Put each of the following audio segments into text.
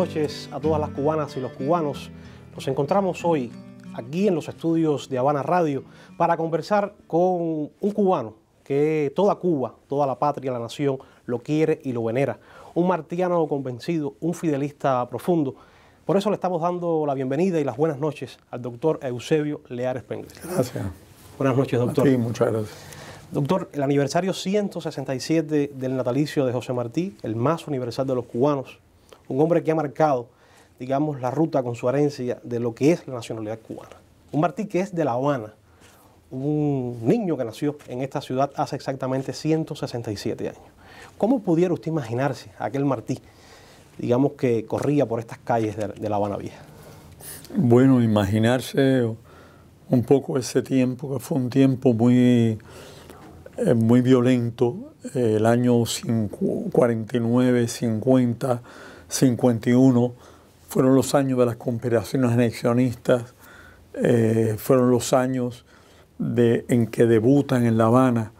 noches a todas las cubanas y los cubanos. Nos encontramos hoy aquí en los estudios de Habana Radio para conversar con un cubano que toda Cuba, toda la patria, la nación lo quiere y lo venera. Un martiano convencido, un fidelista profundo. Por eso le estamos dando la bienvenida y las buenas noches al doctor Eusebio Leares Pengler. Gracias. Buenas noches, doctor. Sí, muchas gracias. Doctor, el aniversario 167 del natalicio de José Martí, el más universal de los cubanos, un hombre que ha marcado, digamos, la ruta con su herencia de lo que es la nacionalidad cubana. Un Martí que es de La Habana, un niño que nació en esta ciudad hace exactamente 167 años. ¿Cómo pudiera usted imaginarse aquel Martí, digamos, que corría por estas calles de, La Habana Vieja? Bueno, imaginarse un poco ese tiempo, que fue un tiempo muy, eh, muy violento, eh, el año 49, 50, 51 fueron los años de las conspiraciones anexionistas, eh, fueron los años en que debutan en La Habana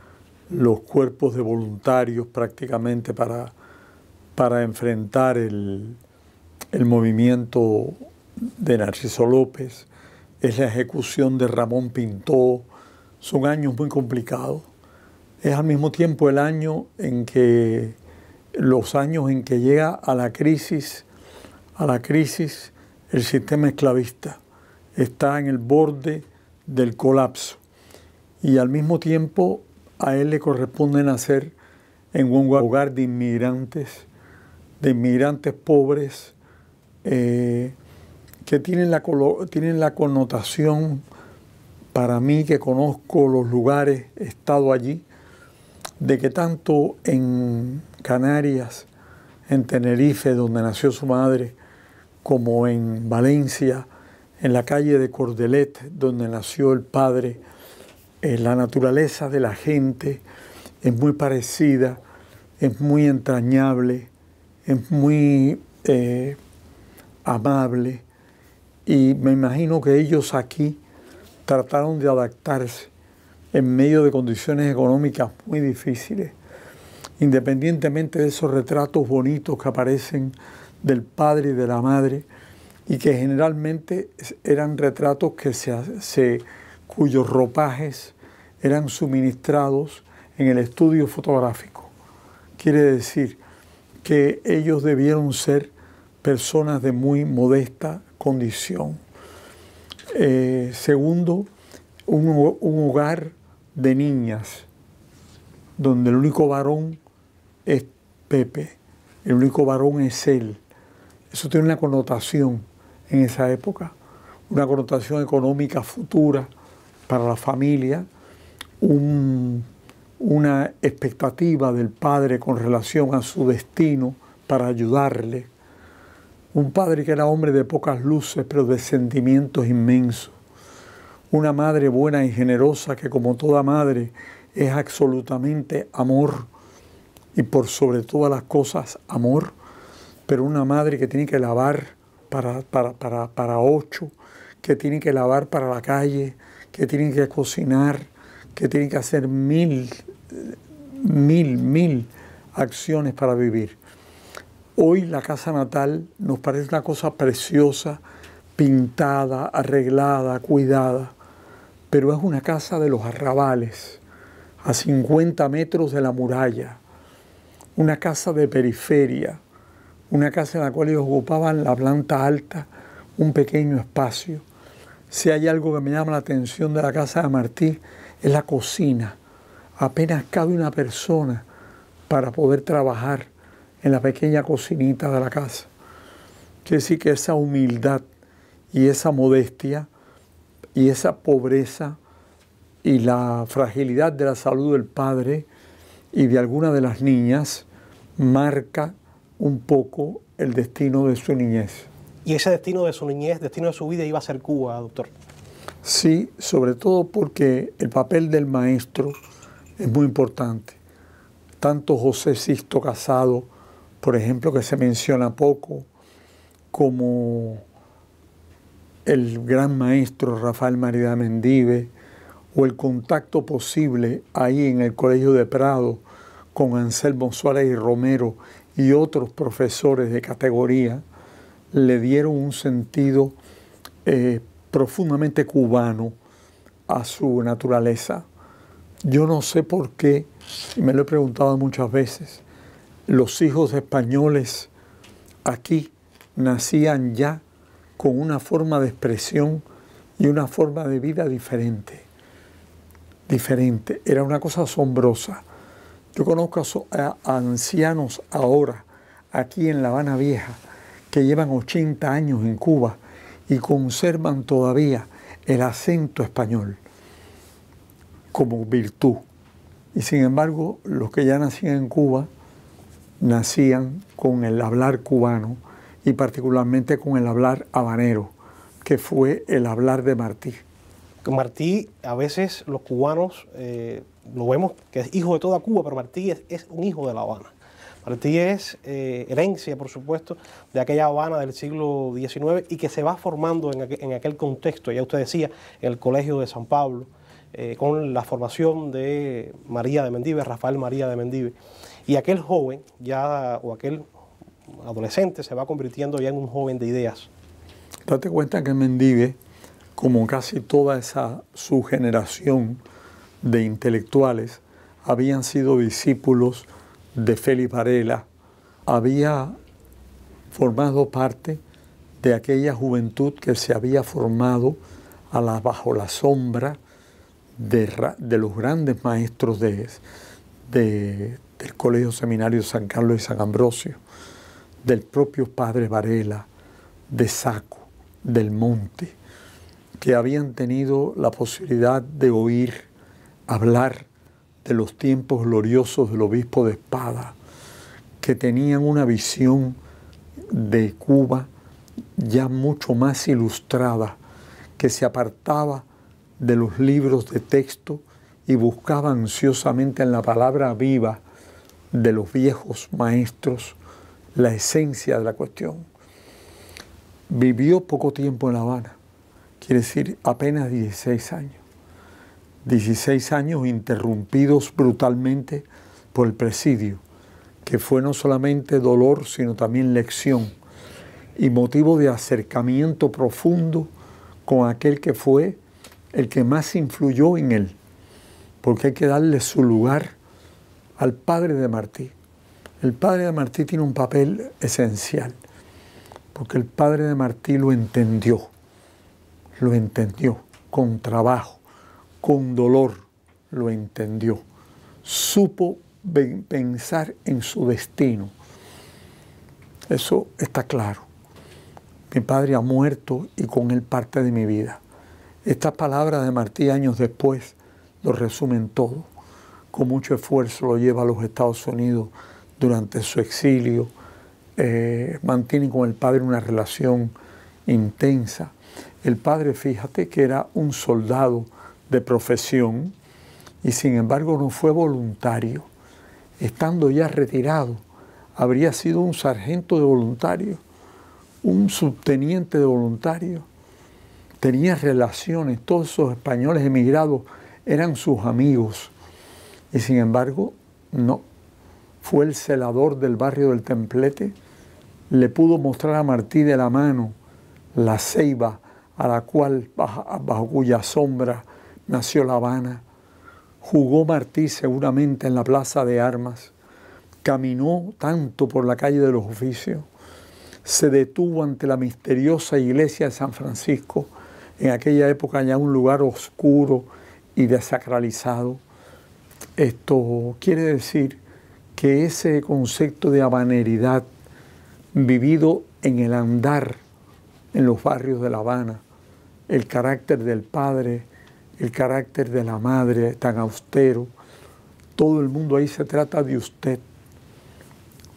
los cuerpos de voluntarios prácticamente para, para enfrentar el, movimiento de Narciso López, es la ejecución de Ramón Pintó, son años muy complicados. Es al mismo tiempo el año en que los años en que llega a la crisis, a la crisis el sistema esclavista. Está en el borde del colapso. Y al mismo tiempo a él le corresponde nacer en un hogar de inmigrantes, de inmigrantes pobres, eh, que tienen la, tienen la connotación, para mí que conozco los lugares, he estado allí, de que tanto en Canarias, en Tenerife, donde nació su madre, como en Valencia, en la calle de Cordelet, donde nació el padre. Eh, la naturaleza de la gente es muy parecida, es muy entrañable, es muy eh, amable y me imagino que ellos aquí trataron de adaptarse en medio de condiciones económicas muy difíciles independientemente de esos retratos bonitos que aparecen del padre y de la madre, y que generalmente eran retratos que se, cuyos ropajes eran suministrados en el estudio fotográfico. Quiere decir que ellos debieron ser personas de muy modesta condición. Eh, segundo, un, un hogar de niñas, donde el único varón es Pepe, el único varón es él. Eso tiene una connotación en esa época, una connotación económica futura para la familia, una expectativa del padre con relación a su destino para ayudarle. Un padre que era hombre de pocas luces, pero de sentimientos inmensos. Una madre buena y generosa que como toda madre es absolutamente amor y por sobre todas las cosas amor, pero una madre que tiene que lavar para, para, ocho, que tiene que lavar para la calle, que tiene que cocinar, que tiene que hacer mil, mil, mil acciones para vivir. Hoy la casa natal nos parece una cosa preciosa, pintada, arreglada, cuidada, pero es una casa de los arrabales, a 50 metros de la muralla, una casa de periferia, una casa en la cual ellos ocupaban la planta alta, un pequeño espacio. Si hay algo que me llama la atención de la casa de Martí, es la cocina. Apenas cabe una persona para poder trabajar en la pequeña cocinita de la casa. Quiere decir que esa humildad y esa modestia y esa pobreza y la fragilidad de la salud del padre, y de alguna de las niñas marca un poco el destino de su niñez. ¿Y ese destino de su niñez, destino de su vida, iba a ser Cuba, doctor? Sí, sobre todo porque el papel del maestro es muy importante. Tanto José Sisto Casado, por ejemplo, que se menciona poco, como el gran maestro Rafael María Mendive, o el contacto posible ahí en el Colegio de Prado con Anselmo Suárez y Romero y otros profesores de categoría, le dieron un sentido eh, profundamente cubano a su naturaleza. Yo no sé por qué, me lo he preguntado muchas veces, los hijos españoles aquí nacían ya con una forma de expresión y una forma de vida diferente diferente, era una cosa asombrosa. Yo conozco a, ancianos ahora, aquí en La Habana Vieja, que llevan 80 años en Cuba y conservan todavía el acento español como virtud. Y sin embargo, los que ya nacían en Cuba, nacían con el hablar cubano y particularmente con el hablar habanero, que fue el hablar de Martí. Martí, a veces los cubanos eh, lo vemos que es hijo de toda Cuba, pero Martí es, un hijo de La Habana. Martí es eh, herencia, por supuesto, de aquella Habana del siglo XIX y que se va formando en, aquel contexto, ya usted decía, en el Colegio de San Pablo, eh, con la formación de María de Mendive, Rafael María de Mendive. Y aquel joven, ya, o aquel adolescente, se va convirtiendo ya en un joven de ideas. Date cuenta que Mendive como casi toda esa su generación de intelectuales, habían sido discípulos de Félix Varela, había formado parte de aquella juventud que se había formado a la, bajo la sombra de, los grandes maestros de, del Colegio Seminario San Carlos y San Ambrosio, del propio padre Varela, de Saco, del Monte que habían tenido la posibilidad de oír hablar de los tiempos gloriosos del obispo de Espada, que tenían una visión de Cuba ya mucho más ilustrada, que se apartaba de los libros de texto y buscaba ansiosamente en la palabra viva de los viejos maestros la esencia de la cuestión. Vivió poco tiempo en La Habana, quiere decir apenas 16 años. 16 años interrumpidos brutalmente por el presidio, que fue no solamente dolor, sino también lección y motivo de acercamiento profundo con aquel que fue el que más influyó en él, porque hay que darle su lugar al padre de Martí. El padre de Martí tiene un papel esencial, porque el padre de Martí lo entendió lo entendió, con trabajo, con dolor, lo entendió. Supo pensar en su destino. Eso está claro. Mi padre ha muerto y con él parte de mi vida. Estas palabras de Martí años después lo resumen todo. Con mucho esfuerzo lo lleva a los Estados Unidos durante su exilio. Eh, mantiene con el padre una relación intensa. El padre, fíjate que era un soldado de profesión y sin embargo no fue voluntario. Estando ya retirado, habría sido un sargento de voluntario, un subteniente de voluntario. Tenía relaciones, todos esos españoles emigrados eran sus amigos. Y sin embargo, no. Fue el celador del barrio del Templete, le pudo mostrar a Martí de la mano la ceiba a la cual, bajo cuya sombra nació La Habana. Jugó Martí seguramente en la plaza de armas, caminó tanto por la calle de los oficios, se detuvo ante la misteriosa iglesia de San Francisco, en aquella época ya un lugar oscuro y desacralizado. Esto quiere decir que ese concepto de habaneridad vivido en el andar en los barrios de La Habana, el carácter del padre, el carácter de la madre tan austero. Todo el mundo ahí se trata de usted.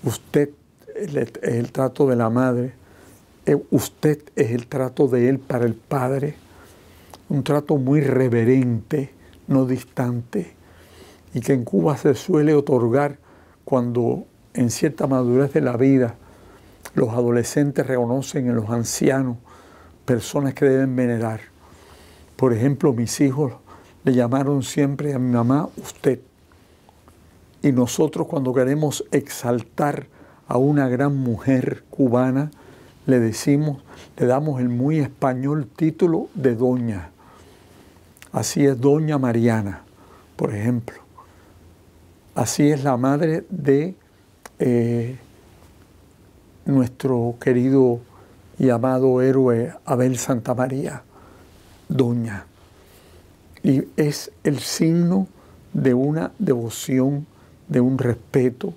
Usted es el, trato de la madre. Eh, usted es el trato de él para el padre. Un trato muy reverente, no distante, y que en Cuba se suele otorgar cuando en cierta madurez de la vida los adolescentes reconocen en los ancianos personas que deben venerar. Por ejemplo, mis hijos le llamaron siempre a mi mamá usted. Y nosotros cuando queremos exaltar a una gran mujer cubana, le decimos, le damos el muy español título de doña. Así es doña Mariana, por ejemplo. Así es la madre de eh, nuestro querido llamado héroe Abel Santa María, Doña. Y es el signo de una devoción, de un respeto,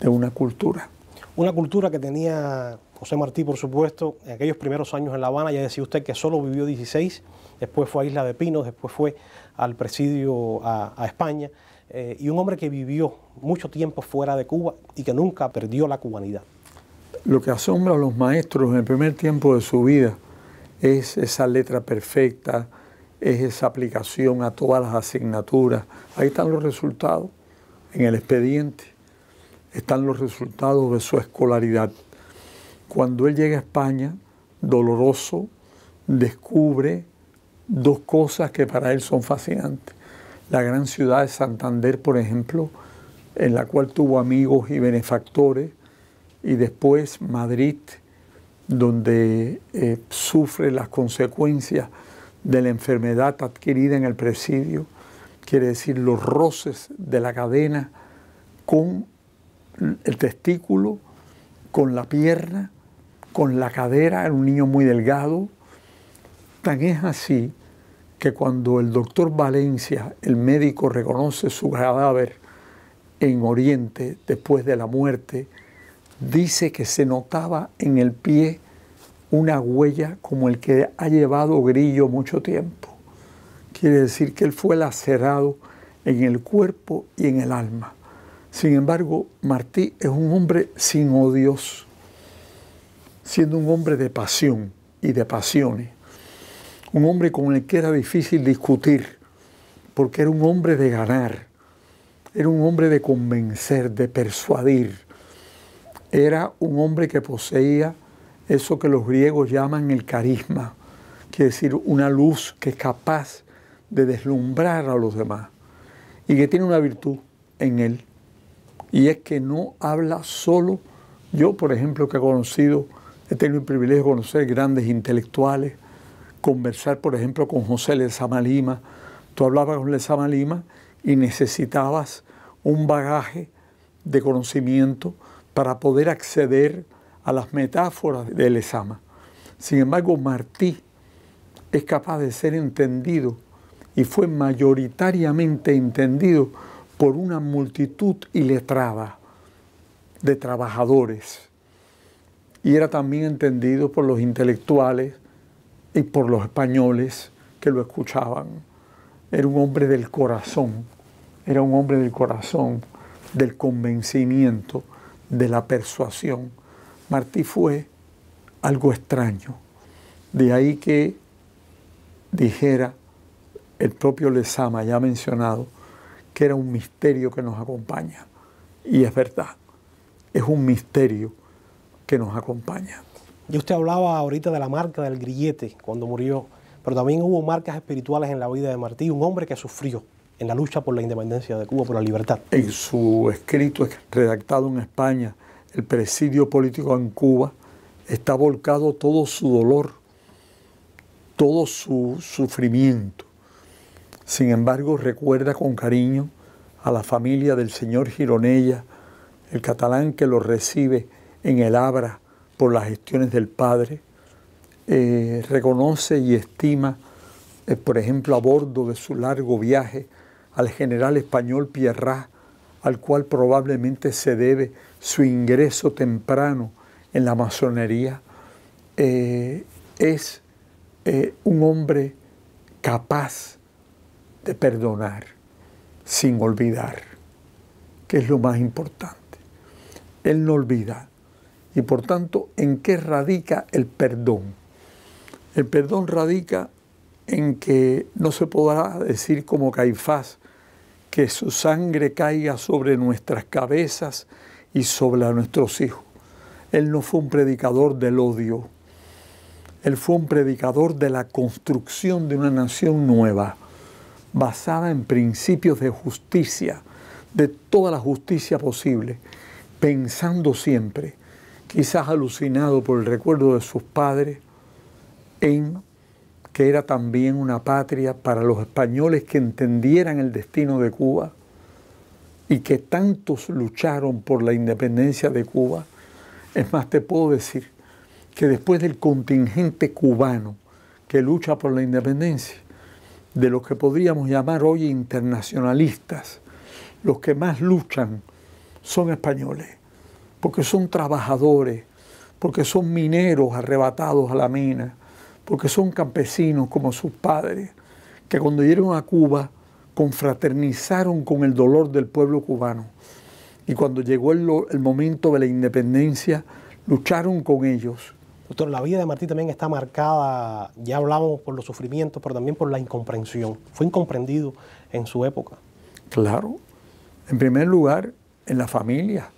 de una cultura. Una cultura que tenía José Martí, por supuesto, en aquellos primeros años en La Habana, ya decía usted que solo vivió 16, después fue a Isla de Pinos, después fue al presidio a, España, eh, y un hombre que vivió mucho tiempo fuera de Cuba y que nunca perdió la cubanidad. Lo que asombra a los maestros en el primer tiempo de su vida es esa letra perfecta, es esa aplicación a todas las asignaturas. Ahí están los resultados en el expediente, están los resultados de su escolaridad. Cuando él llega a España, doloroso, descubre dos cosas que para él son fascinantes. La gran ciudad de Santander, por ejemplo, en la cual tuvo amigos y benefactores, y después Madrid, donde eh, sufre las consecuencias de la enfermedad adquirida en el presidio, quiere decir los roces de la cadena con el testículo, con la pierna, con la cadera, era un niño muy delgado. Tan es así que cuando el doctor Valencia, el médico, reconoce su cadáver en Oriente después de la muerte, dice que se notaba en el pie una huella como el que ha llevado Grillo mucho tiempo. Quiere decir que él fue lacerado en el cuerpo y en el alma. Sin embargo, Martí es un hombre sin odios, siendo un hombre de pasión y de pasiones, un hombre con el que era difícil discutir, porque era un hombre de ganar, era un hombre de convencer, de persuadir era un hombre que poseía eso que los griegos llaman el carisma, quiere decir una luz que es capaz de deslumbrar a los demás y que tiene una virtud en él. Y es que no habla solo. Yo, por ejemplo, que he conocido, he tenido el privilegio de conocer grandes intelectuales, conversar, por ejemplo, con José Lezama Lima. Tú hablabas con Lezama Lima y necesitabas un bagaje de conocimiento para poder acceder a las metáforas del examen... Sin embargo, Martí es capaz de ser entendido y fue mayoritariamente entendido por una multitud iletrada de trabajadores. Y era también entendido por los intelectuales y por los españoles que lo escuchaban. Era un hombre del corazón, era un hombre del corazón, del convencimiento de la persuasión. Martí fue algo extraño. De ahí que dijera el propio Lezama, ya mencionado, que era un misterio que nos acompaña. Y es verdad, es un misterio que nos acompaña. Yo usted hablaba ahorita de la marca del grillete cuando murió, pero también hubo marcas espirituales en la vida de Martí, un hombre que sufrió, en la lucha por la independencia de Cuba, por la libertad. En su escrito redactado en España, el presidio político en Cuba, está volcado todo su dolor, todo su sufrimiento. Sin embargo, recuerda con cariño a la familia del señor Gironella, el catalán que lo recibe en el Abra por las gestiones del padre, eh, reconoce y estima, eh, por ejemplo, a bordo de su largo viaje, al general español Pierrat, al cual probablemente se debe su ingreso temprano en la masonería, eh, es eh, un hombre capaz de perdonar sin olvidar, que es lo más importante. Él no olvida. Y por tanto, ¿en qué radica el perdón? El perdón radica en que no se podrá decir como Caifás, que su sangre caiga sobre nuestras cabezas y sobre nuestros hijos. Él no fue un predicador del odio, él fue un predicador de la construcción de una nación nueva, basada en principios de justicia, de toda la justicia posible, pensando siempre, quizás alucinado por el recuerdo de sus padres, en que era también una patria para los españoles que entendieran el destino de Cuba y que tantos lucharon por la independencia de Cuba. Es más, te puedo decir que después del contingente cubano que lucha por la independencia, de los que podríamos llamar hoy internacionalistas, los que más luchan son españoles, porque son trabajadores, porque son mineros arrebatados a la mina, porque son campesinos como sus padres, que cuando llegaron a Cuba confraternizaron con el dolor del pueblo cubano. Y cuando llegó el, momento de la independencia, lucharon con ellos. Doctor, la vida de Martí también está marcada, ya hablamos por los sufrimientos, pero también por la incomprensión. Fue incomprendido en su época. Claro. En primer lugar, en la familia.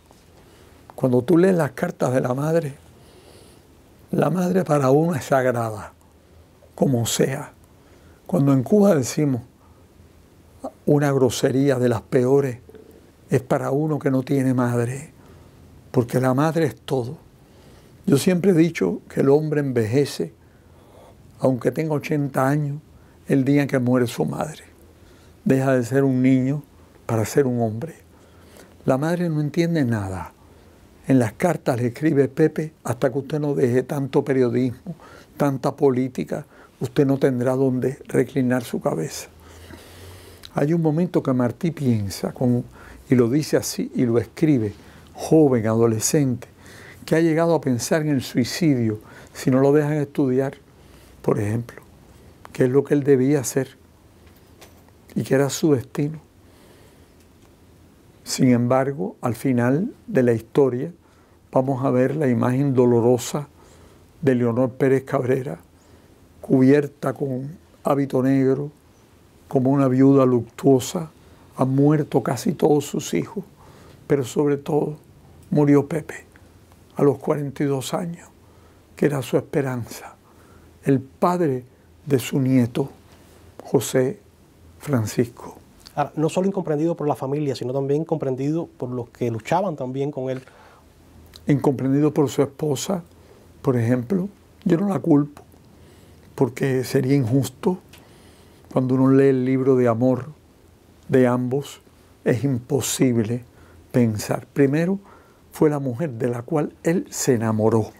Cuando tú lees las cartas de la madre, la madre para uno es sagrada como sea. Cuando en Cuba decimos una grosería de las peores, es para uno que no tiene madre, porque la madre es todo. Yo siempre he dicho que el hombre envejece, aunque tenga 80 años, el día en que muere su madre. Deja de ser un niño para ser un hombre. La madre no entiende nada. En las cartas le escribe Pepe, hasta que usted no deje tanto periodismo, tanta política, usted no tendrá donde reclinar su cabeza. Hay un momento que Martí piensa y lo dice así y lo escribe, joven, adolescente, que ha llegado a pensar en el suicidio si no lo dejan estudiar, por ejemplo, que es lo que él debía hacer y que era su destino. Sin embargo, al final de la historia vamos a ver la imagen dolorosa de Leonor Pérez Cabrera, cubierta con hábito negro, como una viuda luctuosa, ha muerto casi todos sus hijos, pero sobre todo murió Pepe a los 42 años, que era su esperanza, el padre de su nieto, José Francisco. Ah, no solo incomprendido por la familia, sino también incomprendido por los que luchaban también con él. Incomprendido por su esposa, por ejemplo, yo no la culpo porque sería injusto cuando uno lee el libro de amor de ambos, es imposible pensar. Primero fue la mujer de la cual él se enamoró.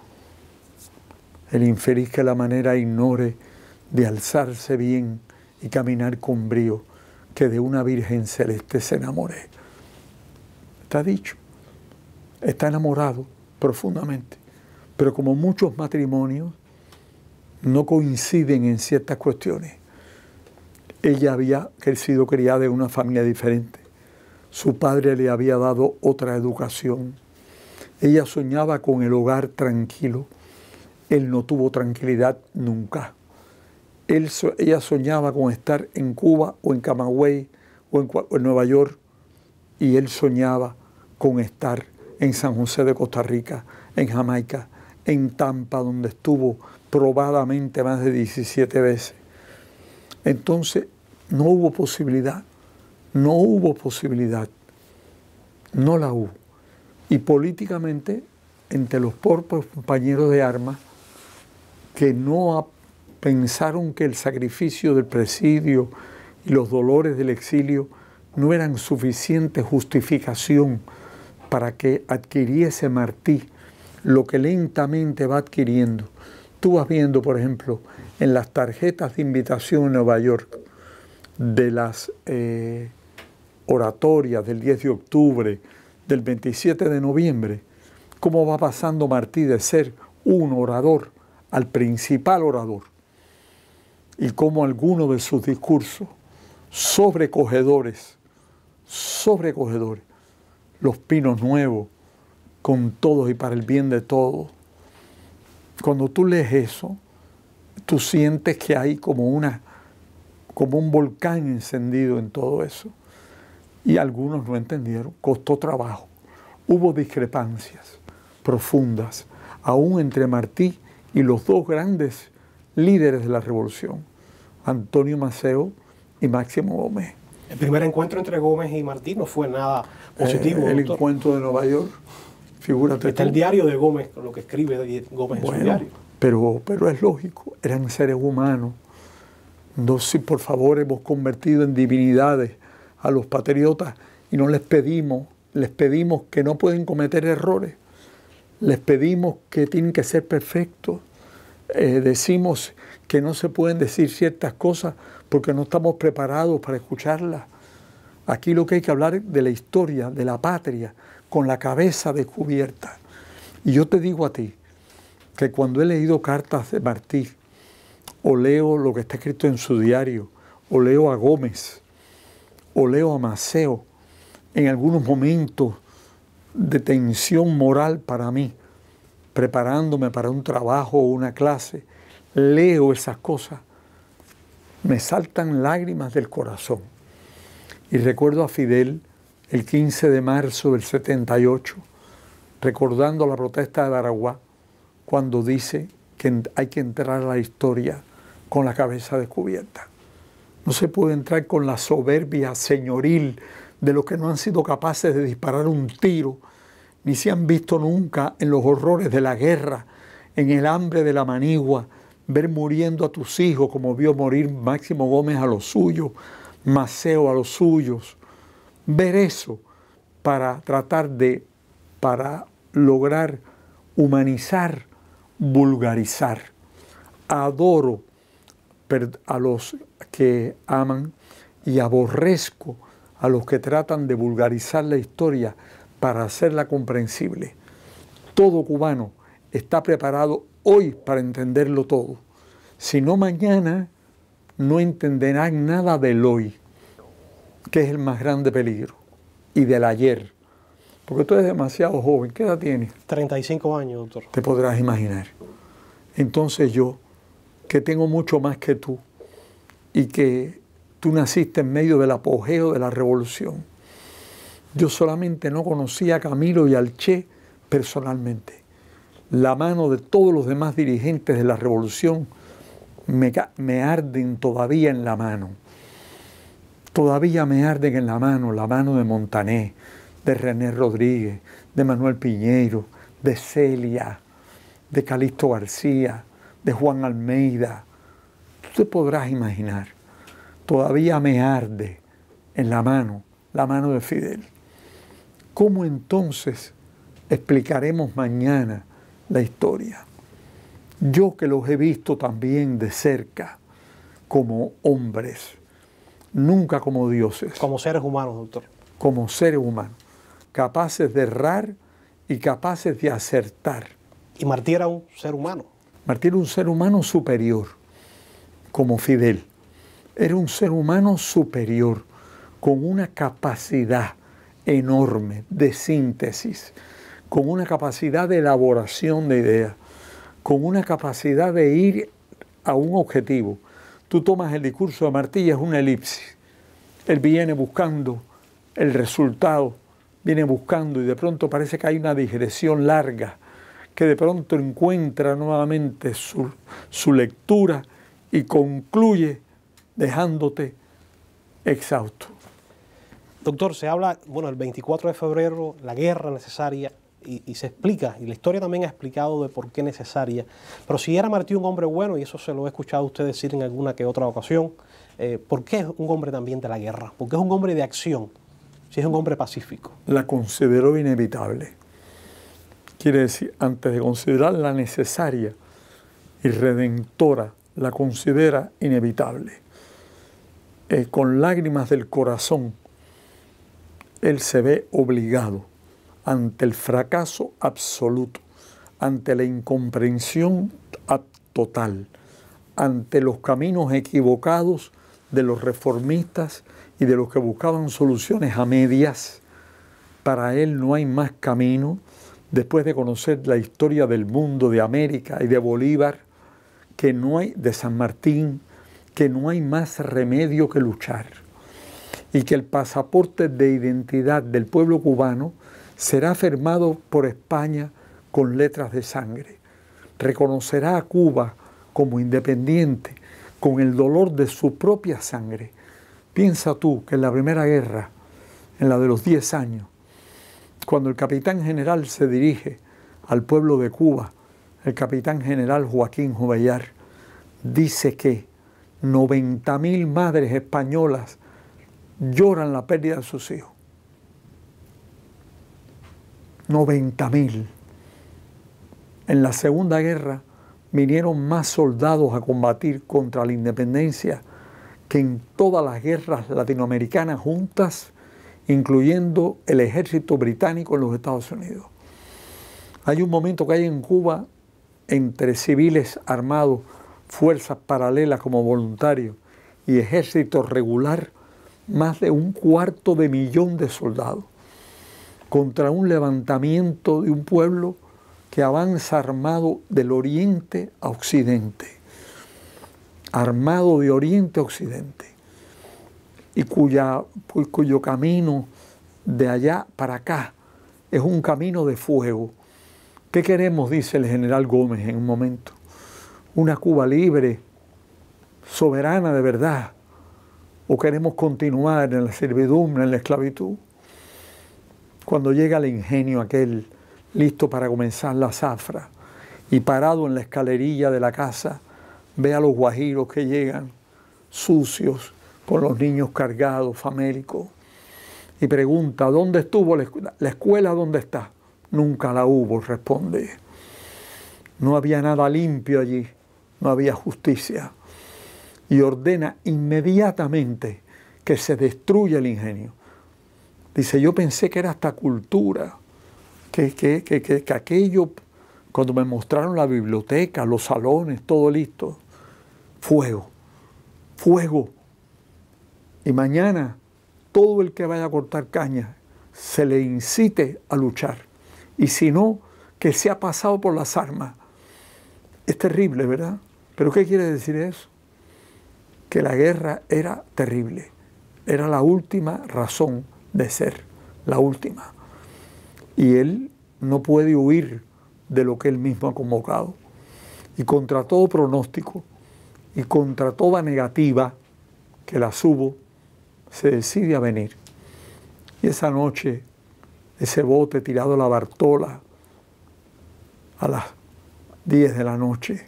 El infeliz que la manera ignore de alzarse bien y caminar con brío, que de una virgen celeste se enamore. Está dicho, está enamorado profundamente, pero como muchos matrimonios, no coinciden en ciertas cuestiones. Ella había crecido criada en una familia diferente. Su padre le había dado otra educación. Ella soñaba con el hogar tranquilo. Él no tuvo tranquilidad nunca. ella soñaba con estar en Cuba o en Camagüey o en Nueva York. Y él soñaba con estar en San José de Costa Rica, en Jamaica, en Tampa, donde estuvo probadamente más de 17 veces. Entonces, no hubo posibilidad, no hubo posibilidad, no la hubo. Y políticamente, entre los propios compañeros de armas, que no pensaron que el sacrificio del presidio y los dolores del exilio no eran suficiente justificación para que adquiriese Martí lo que lentamente va adquiriendo, Tú vas viendo, por ejemplo, en las tarjetas de invitación en Nueva York de las eh, oratorias del 10 de octubre, del 27 de noviembre, cómo va pasando Martí de ser un orador al principal orador y cómo algunos de sus discursos sobrecogedores, sobrecogedores, los pinos nuevos, con todos y para el bien de todos, cuando tú lees eso, tú sientes que hay como una como un volcán encendido en todo eso. Y algunos no entendieron, costó trabajo. Hubo discrepancias profundas, aún entre Martí y los dos grandes líderes de la revolución, Antonio Maceo y Máximo Gómez. El primer encuentro entre Gómez y Martí no fue nada eh, positivo. el encuentro de Nueva York Está el diario de Gómez, lo que escribe Gómez en su diario. Pero, pero es lógico, eran seres humanos. No si por favor hemos convertido en divinidades a los patriotas y no les pedimos, les pedimos que no pueden cometer errores, les pedimos que tienen que ser perfectos, eh, decimos que no se pueden decir ciertas cosas porque no estamos preparados para escucharlas. Aquí lo que hay que hablar es de la historia, de la patria, con la cabeza descubierta. Y yo te digo a ti que cuando he leído cartas de Martí, o leo lo que está escrito en su diario, o leo a Gómez, o leo a Maceo, en algunos momentos de tensión moral para mí, preparándome para un trabajo o una clase, leo esas cosas, me saltan lágrimas del corazón. Y recuerdo a Fidel el 15 de marzo del 78, recordando la protesta de Aragua, cuando dice que hay que entrar a la historia con la cabeza descubierta. No se puede entrar con la soberbia señoril de los que no han sido capaces de disparar un tiro, ni se han visto nunca en los horrores de la guerra, en el hambre de la manigua, ver muriendo a tus hijos como vio morir Máximo Gómez a los suyos, Maceo a los suyos, ver eso para tratar de, para lograr humanizar, vulgarizar. Adoro a los que aman y aborrezco a los que tratan de vulgarizar la historia para hacerla comprensible. Todo cubano está preparado hoy para entenderlo todo. Si no mañana, no entenderán nada del hoy que es el más grande peligro y del ayer. Porque tú eres demasiado joven. ¿Qué edad tienes? 35 años, doctor. Te podrás imaginar. Entonces yo, que tengo mucho más que tú y que tú naciste en medio del apogeo de la revolución, yo solamente no conocía a Camilo y al Che personalmente. La mano de todos los demás dirigentes de la revolución me, me arden todavía en la mano todavía me arden en la mano, la mano de Montané, de René Rodríguez, de Manuel Piñeiro, de Celia, de Calixto García, de Juan Almeida. Tú te podrás imaginar, todavía me arde en la mano, la mano de Fidel. ¿Cómo entonces explicaremos mañana la historia? Yo que los he visto también de cerca como hombres nunca como dioses. Como seres humanos, doctor. Como seres humanos, capaces de errar y capaces de acertar. Y Martí era un ser humano. Martí era un ser humano superior, como Fidel. Era un ser humano superior, con una capacidad enorme de síntesis, con una capacidad de elaboración de ideas, con una capacidad de ir a un objetivo Tú tomas el discurso de Martí es una elipsis. Él viene buscando el resultado, viene buscando y de pronto parece que hay una digresión larga, que de pronto encuentra nuevamente su, su lectura y concluye dejándote exhausto. Doctor, se habla, bueno, el 24 de febrero, la guerra necesaria, y, se explica, y la historia también ha explicado de por qué necesaria. Pero si era Martí un hombre bueno, y eso se lo he escuchado a usted decir en alguna que otra ocasión, eh, ¿por qué es un hombre también de la guerra? ¿Por qué es un hombre de acción? Si es un hombre pacífico. La consideró inevitable. Quiere decir, antes de considerarla necesaria y redentora, la considera inevitable. Eh, con lágrimas del corazón, él se ve obligado ante el fracaso absoluto, ante la incomprensión total, ante los caminos equivocados de los reformistas y de los que buscaban soluciones a medias. Para él no hay más camino. Después de conocer la historia del mundo, de América y de Bolívar, que no hay, de San Martín, que no hay más remedio que luchar. Y que el pasaporte de identidad del pueblo cubano será firmado por España con letras de sangre. Reconocerá a Cuba como independiente con el dolor de su propia sangre. Piensa tú que en la Primera Guerra, en la de los 10 años, cuando el capitán general se dirige al pueblo de Cuba, el capitán general Joaquín Jovellar, dice que 90.000 madres españolas lloran la pérdida de sus hijos. 90.000. En la Segunda Guerra vinieron más soldados a combatir contra la independencia que en todas las guerras latinoamericanas juntas, incluyendo el ejército británico en los Estados Unidos. Hay un momento que hay en Cuba entre civiles armados, fuerzas paralelas como voluntarios y ejército regular, más de un cuarto de millón de soldados contra un levantamiento de un pueblo que avanza armado del oriente a occidente, armado de oriente a occidente, y cuya, pues, cuyo camino de allá para acá es un camino de fuego. ¿Qué queremos? dice el general Gómez en un momento. Una Cuba libre, soberana de verdad, o queremos continuar en la servidumbre, en la esclavitud cuando llega el ingenio aquel listo para comenzar la zafra y parado en la escalerilla de la casa, ve a los guajiros que llegan sucios, con los niños cargados, famélicos, y pregunta, ¿dónde estuvo la escuela? ¿La escuela dónde está? Nunca la hubo, responde. No había nada limpio allí, no había justicia. Y ordena inmediatamente que se destruya el ingenio. Dice, yo pensé que era hasta cultura, que, que, que, que, aquello, cuando me mostraron la biblioteca, los salones, todo listo, fuego, fuego. Y mañana todo el que vaya a cortar caña se le incite a luchar. Y si no, que se ha pasado por las armas. Es terrible, ¿verdad? Pero ¿qué quiere decir eso? Que la guerra era terrible, era la última razón de ser, la última. Y él no puede huir de lo que él mismo ha convocado. Y contra todo pronóstico y contra toda negativa que la subo, se decide a venir. Y esa noche, ese bote tirado a la Bartola a las 10 de la noche,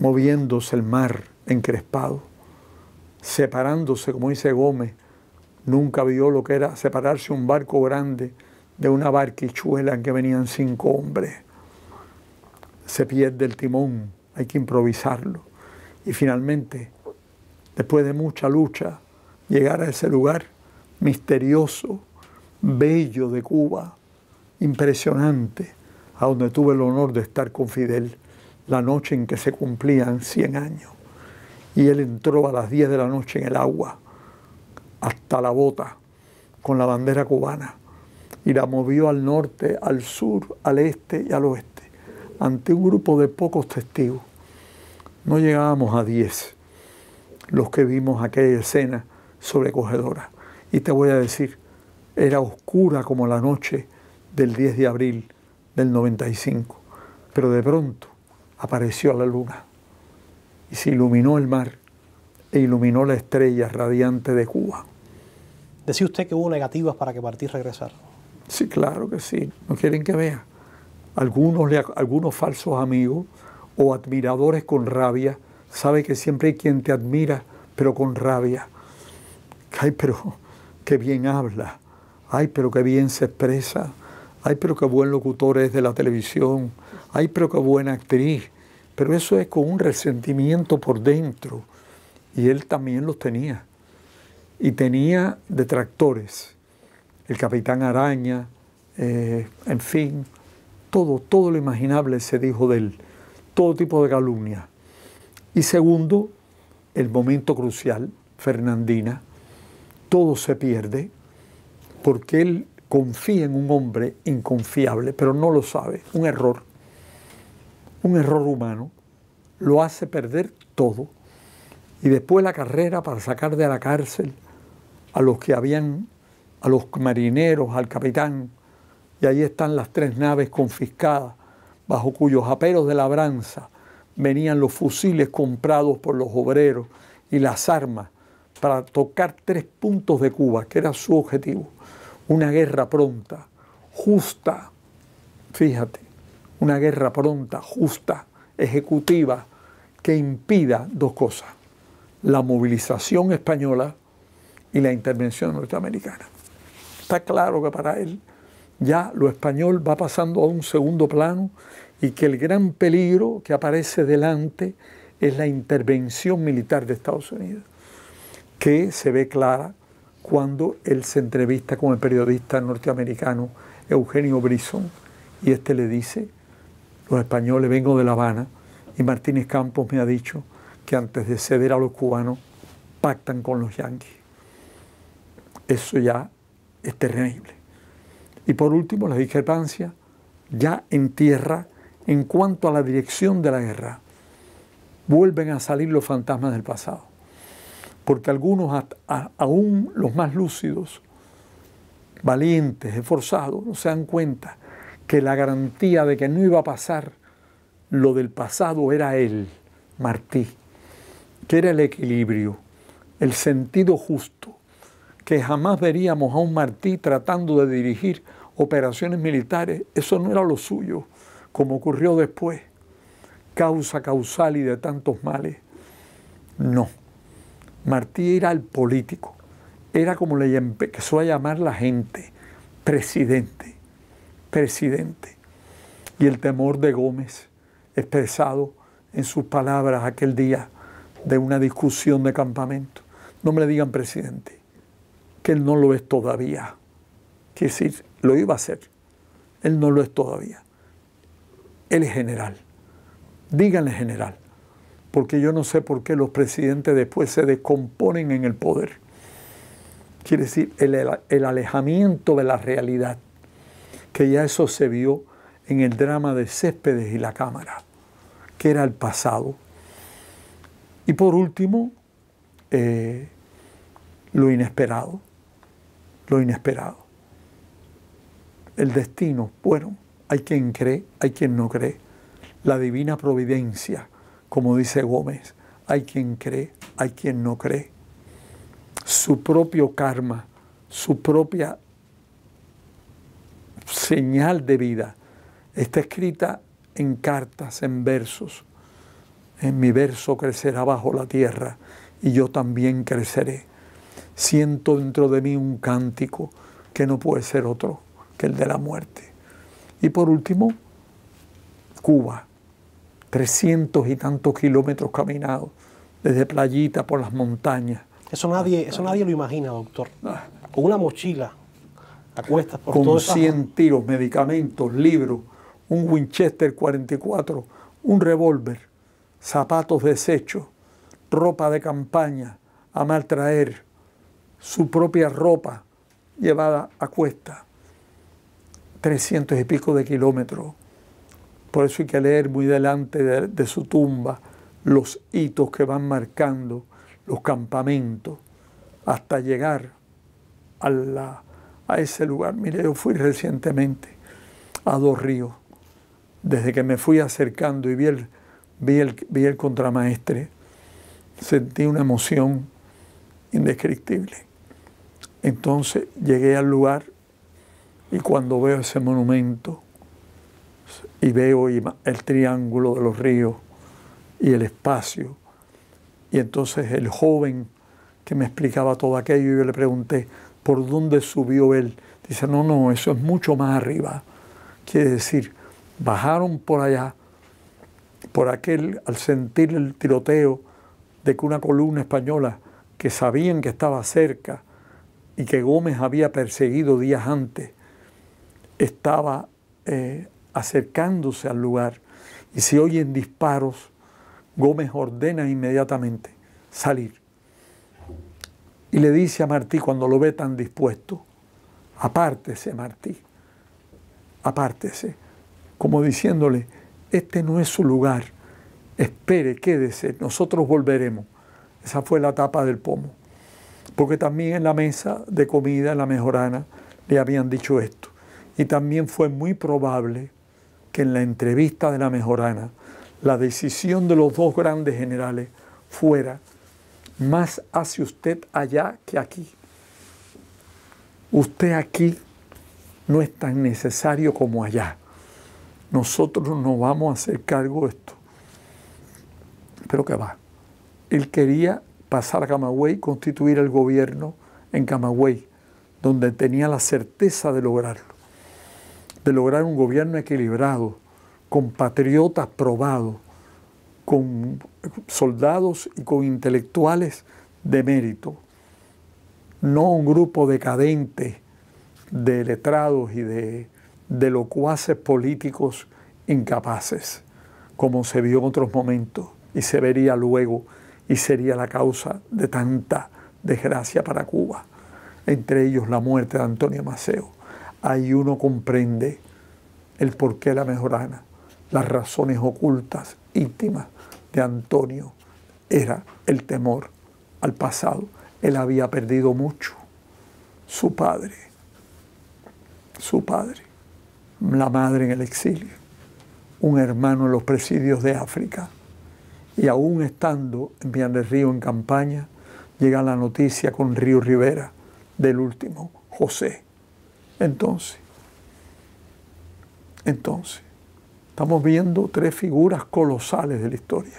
moviéndose el mar encrespado, separándose, como dice Gómez, nunca vio lo que era separarse un barco grande de una barquichuela en que venían cinco hombres. Se pierde el timón, hay que improvisarlo. Y finalmente, después de mucha lucha, llegar a ese lugar misterioso, bello de Cuba, impresionante, a donde tuve el honor de estar con Fidel la noche en que se cumplían 100 años. Y él entró a las 10 de la noche en el agua hasta la bota con la bandera cubana y la movió al norte, al sur, al este y al oeste, ante un grupo de pocos testigos. No llegábamos a 10 los que vimos aquella escena sobrecogedora. Y te voy a decir, era oscura como la noche del 10 de abril del 95, pero de pronto apareció la luna y se iluminó el mar e iluminó la estrella radiante de Cuba. Decía usted que hubo negativas para que y regresara. Sí, claro que sí. No quieren que vea. Algunos, algunos falsos amigos o admiradores con rabia. Sabe que siempre hay quien te admira, pero con rabia. Ay, pero qué bien habla. Ay, pero qué bien se expresa. Ay, pero qué buen locutor es de la televisión. Ay, pero qué buena actriz. Pero eso es con un resentimiento por dentro y él también los tenía. Y tenía detractores, el capitán Araña, eh, en fin, todo, todo lo imaginable se dijo de él, todo tipo de calumnia. Y segundo, el momento crucial, Fernandina, todo se pierde porque él confía en un hombre inconfiable, pero no lo sabe, un error, un error humano, lo hace perder todo y después la carrera para sacar de la cárcel a los que habían, a los marineros, al capitán, y ahí están las tres naves confiscadas, bajo cuyos aperos de labranza venían los fusiles comprados por los obreros y las armas para tocar tres puntos de Cuba, que era su objetivo. Una guerra pronta, justa, fíjate, una guerra pronta, justa, ejecutiva, que impida dos cosas la movilización española y la intervención norteamericana. Está claro que para él ya lo español va pasando a un segundo plano y que el gran peligro que aparece delante es la intervención militar de Estados Unidos, que se ve clara cuando él se entrevista con el periodista norteamericano Eugenio Brisson y este le dice, los españoles vengo de La Habana y Martínez Campos me ha dicho que antes de ceder a los cubanos pactan con los yanquis. Eso ya es terrible. Y por último, la discrepancia ya en tierra en cuanto a la dirección de la guerra. Vuelven a salir los fantasmas del pasado. Porque algunos, aún los más lúcidos, valientes, esforzados, no se dan cuenta que la garantía de que no iba a pasar lo del pasado era él, Martí que era el equilibrio, el sentido justo, que jamás veríamos a un Martí tratando de dirigir operaciones militares, eso no era lo suyo, como ocurrió después, causa causal y de tantos males. No, Martí era el político, era como le empezó a llamar la gente, presidente, presidente. Y el temor de Gómez, expresado en sus palabras aquel día, de una discusión de campamento. No me digan presidente, que él no lo es todavía. Quiere decir, lo iba a ser... Él no lo es todavía. Él es general. Díganle general, porque yo no sé por qué los presidentes después se descomponen en el poder. Quiere decir, el, el alejamiento de la realidad, que ya eso se vio en el drama de Céspedes y la Cámara, que era el pasado y por último, eh, lo inesperado, lo inesperado. El destino, bueno, hay quien cree, hay quien no cree. La divina providencia, como dice Gómez, hay quien cree, hay quien no cree. Su propio karma, su propia señal de vida está escrita en cartas, en versos, en mi verso crecerá bajo la tierra y yo también creceré. Siento dentro de mí un cántico que no puede ser otro que el de la muerte. Y por último, Cuba, trescientos y tantos kilómetros caminados, desde playita por las montañas. Eso nadie, eso nadie lo imagina, doctor. Ah. Con una mochila, a cuestas por Con 100 tiros, medicamentos, libros, un Winchester 44, un revólver zapatos deshechos, ropa de campaña a mal traer... su propia ropa llevada a cuesta, trescientos y pico de kilómetros. Por eso hay que leer muy delante de, su tumba los hitos que van marcando los campamentos hasta llegar a, a ese lugar. Mire, yo fui recientemente a Dos Ríos. Desde que me fui acercando y vi el, vi el, contramaestre, sentí una emoción indescriptible. Entonces llegué al lugar y cuando veo ese monumento y veo el triángulo de los ríos y el espacio, y entonces el joven que me explicaba todo aquello, yo le pregunté, ¿por dónde subió él? Dice, no, no, eso es mucho más arriba. Quiere decir, bajaron por allá, por aquel, al sentir el tiroteo de que una columna española que sabían que estaba cerca y que Gómez había perseguido días antes, estaba eh, acercándose al lugar. Y se oyen disparos, Gómez ordena inmediatamente salir. Y le dice a Martí cuando lo ve tan dispuesto, apártese Martí, apártese, como diciéndole, este no es su lugar, espere, quédese, nosotros volveremos. Esa fue la tapa del pomo. Porque también en la mesa de comida, en la mejorana, le habían dicho esto. Y también fue muy probable que en la entrevista de la mejorana, la decisión de los dos grandes generales fuera más hacia usted allá que aquí. Usted aquí no es tan necesario como allá nosotros nos vamos a hacer cargo de esto. Pero que va. Él quería pasar a Camagüey, constituir el gobierno en Camagüey, donde tenía la certeza de lograrlo, de lograr un gobierno equilibrado, con patriotas probados, con soldados y con intelectuales de mérito, no un grupo decadente de letrados y de de locuaces políticos incapaces, como se vio en otros momentos y se vería luego y sería la causa de tanta desgracia para Cuba, entre ellos la muerte de Antonio Maceo. Ahí uno comprende el porqué de la mejorana, las razones ocultas, íntimas de Antonio, era el temor al pasado. Él había perdido mucho. Su padre, su padre la madre en el exilio, un hermano en los presidios de África. Y aún estando en Pian del Río en campaña, llega la noticia con Río Rivera del último, José. Entonces, entonces, estamos viendo tres figuras colosales de la historia,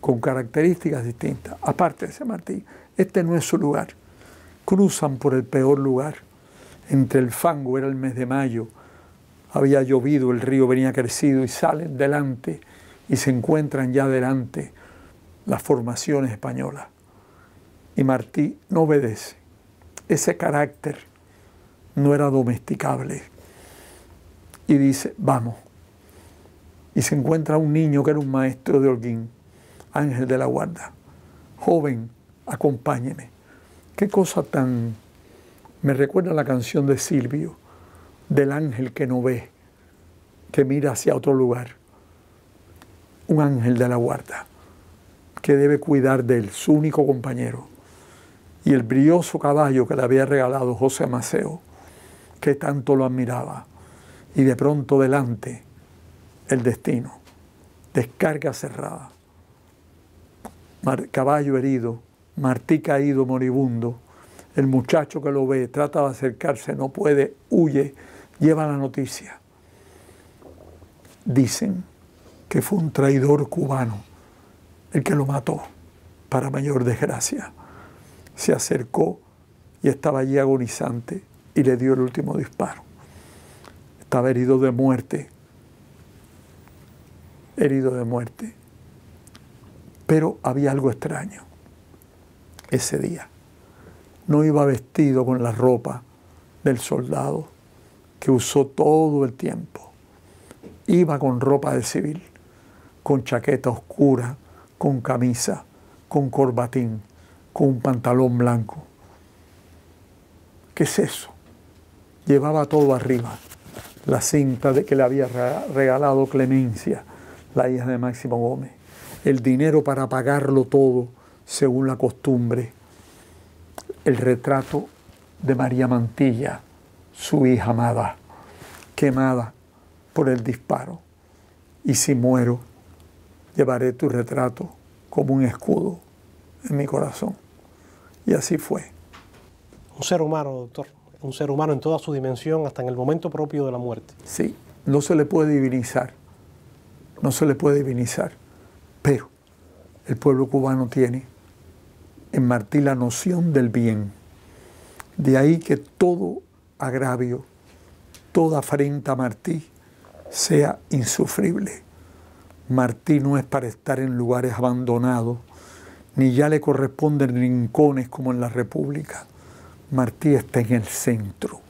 con características distintas. Aparte de San Martín, este no es su lugar. Cruzan por el peor lugar. Entre el fango, era el mes de mayo, había llovido, el río venía crecido y salen delante y se encuentran ya delante las formaciones españolas. Y Martí no obedece. Ese carácter no era domesticable. Y dice, vamos. Y se encuentra un niño que era un maestro de Holguín, Ángel de la Guarda. Joven, acompáñeme. Qué cosa tan... Me recuerda la canción de Silvio del ángel que no ve, que mira hacia otro lugar. Un ángel de la guarda que debe cuidar de él, su único compañero. Y el brilloso caballo que le había regalado José Maceo, que tanto lo admiraba. Y de pronto delante, el destino. Descarga cerrada. caballo herido, Martí caído, moribundo. El muchacho que lo ve, trata de acercarse, no puede, huye lleva la noticia. Dicen que fue un traidor cubano el que lo mató, para mayor desgracia. Se acercó y estaba allí agonizante y le dio el último disparo. Estaba herido de muerte, herido de muerte. Pero había algo extraño ese día. No iba vestido con la ropa del soldado que usó todo el tiempo. Iba con ropa de civil, con chaqueta oscura, con camisa, con corbatín, con un pantalón blanco. ¿Qué es eso? Llevaba todo arriba. La cinta de que le había regalado Clemencia, la hija de Máximo Gómez. El dinero para pagarlo todo, según la costumbre. El retrato de María Mantilla su hija amada, quemada por el disparo. Y si muero, llevaré tu retrato como un escudo en mi corazón. Y así fue. Un ser humano, doctor. Un ser humano en toda su dimensión, hasta en el momento propio de la muerte. Sí, no se le puede divinizar. No se le puede divinizar. Pero el pueblo cubano tiene en Martí la noción del bien. De ahí que todo agravio, toda afrenta a Martí sea insufrible. Martí no es para estar en lugares abandonados, ni ya le corresponden rincones como en la República. Martí está en el centro.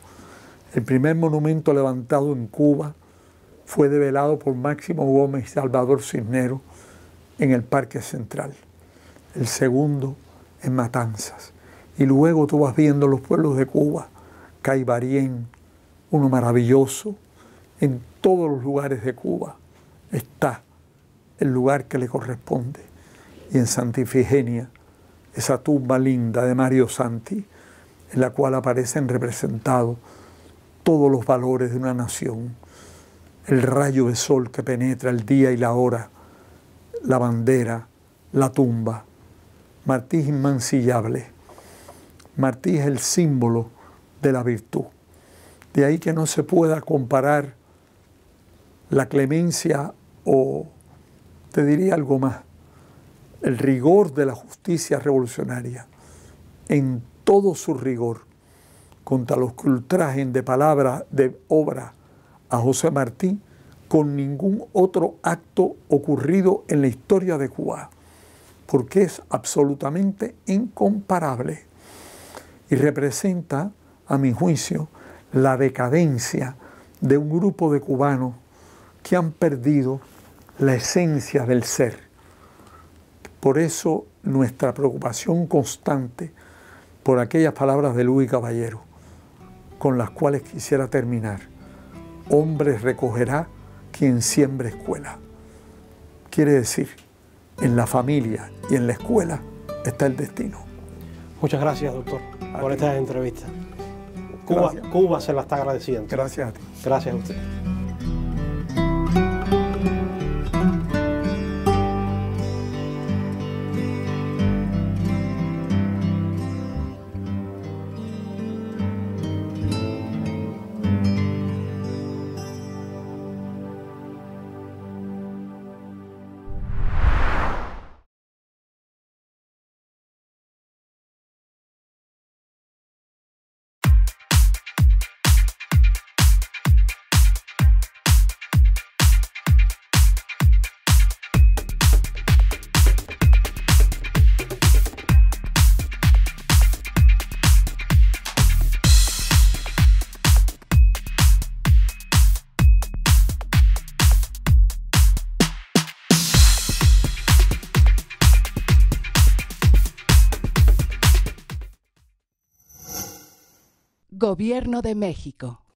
El primer monumento levantado en Cuba fue develado por Máximo Gómez y Salvador Cisneros en el Parque Central. El segundo en Matanzas. Y luego tú vas viendo los pueblos de Cuba Caibarien, uno maravilloso, en todos los lugares de Cuba está el lugar que le corresponde. Y en Santa esa tumba linda de Mario Santi, en la cual aparecen representados todos los valores de una nación, el rayo de sol que penetra el día y la hora, la bandera, la tumba. Martí es inmancillable. Martí es el símbolo de la virtud. De ahí que no se pueda comparar la clemencia o, te diría algo más, el rigor de la justicia revolucionaria en todo su rigor contra los que de palabra, de obra a José Martí con ningún otro acto ocurrido en la historia de Cuba, porque es absolutamente incomparable y representa a mi juicio, la decadencia de un grupo de cubanos que han perdido la esencia del ser. Por eso nuestra preocupación constante por aquellas palabras de Luis Caballero, con las cuales quisiera terminar. hombre recogerá quien siembre escuela. Quiere decir, en la familia y en la escuela está el destino. Muchas gracias, doctor, por esta entrevista. Cuba, se la está agradeciendo. Gracias a ti. Gracias a usted. Gobierno de México.